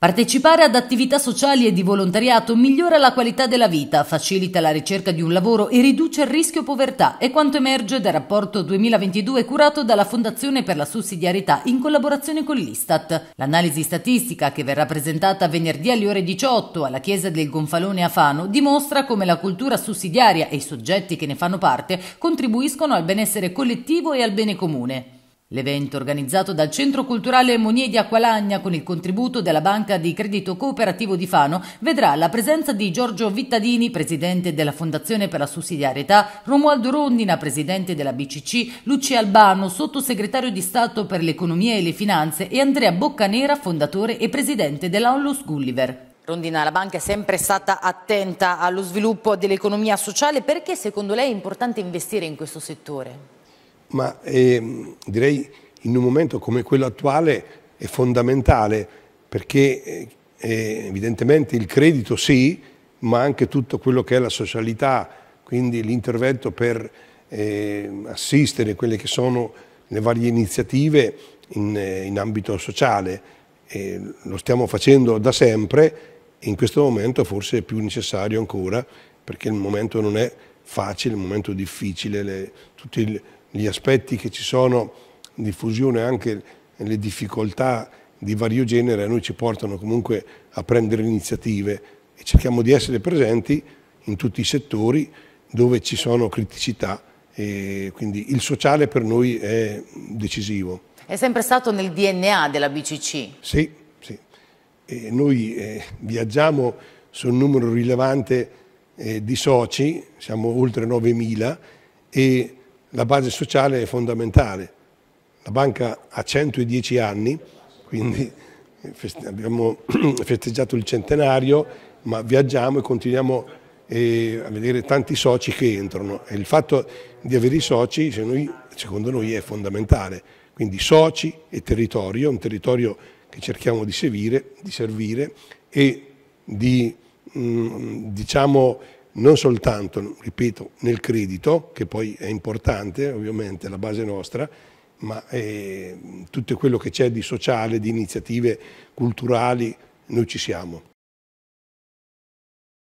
Partecipare ad attività sociali e di volontariato migliora la qualità della vita, facilita la ricerca di un lavoro e riduce il rischio povertà, è quanto emerge dal rapporto 2022 curato dalla Fondazione per la Sussidiarietà in collaborazione con l'Istat. L'analisi statistica, che verrà presentata venerdì alle ore 18 alla chiesa del Gonfalone a Fano, dimostra come la cultura sussidiaria e i soggetti che ne fanno parte contribuiscono al benessere collettivo e al bene comune. L'evento organizzato dal Centro Culturale Monier di Acqualagna con il contributo della Banca di Credito Cooperativo di Fano vedrà la presenza di Giorgio Vittadini, presidente della Fondazione per la Sussidiarietà, Romualdo Rondina, presidente della BCC, Lucia Albano, sottosegretario di Stato per l'Economia e le Finanze e Andrea Boccanera, fondatore e presidente della Onlus Gulliver. Rondina, la banca è sempre stata attenta allo sviluppo dell'economia sociale, perché secondo lei è importante investire in questo settore? ma eh, direi in un momento come quello attuale è fondamentale perché eh, evidentemente il credito sì, ma anche tutto quello che è la socialità, quindi l'intervento per eh, assistere quelle che sono le varie iniziative in, in ambito sociale. E lo stiamo facendo da sempre e in questo momento forse è più necessario ancora perché il momento non è facile, il momento difficile, le, tutti gli aspetti che ci sono in diffusione, anche le difficoltà di vario genere, a noi ci portano comunque a prendere iniziative e cerchiamo di essere presenti in tutti i settori dove ci sono criticità e quindi il sociale per noi è decisivo. È sempre stato nel DNA della BCC? Sì, sì. E noi eh, viaggiamo su un numero rilevante eh, di soci, siamo oltre 9.000 e la base sociale è fondamentale. La banca ha 110 anni, quindi abbiamo festeggiato il centenario, ma viaggiamo e continuiamo eh, a vedere tanti soci che entrano. E il fatto di avere i soci, noi, secondo noi, è fondamentale. Quindi soci e territorio, un territorio che cerchiamo di servire, di servire e di, mh, mm, diciamo, non soltanto, ripeto, nel credito, che poi è importante, ovviamente la base nostra, ma eh, tutto quello che c'è di sociale, di iniziative culturali, noi ci siamo.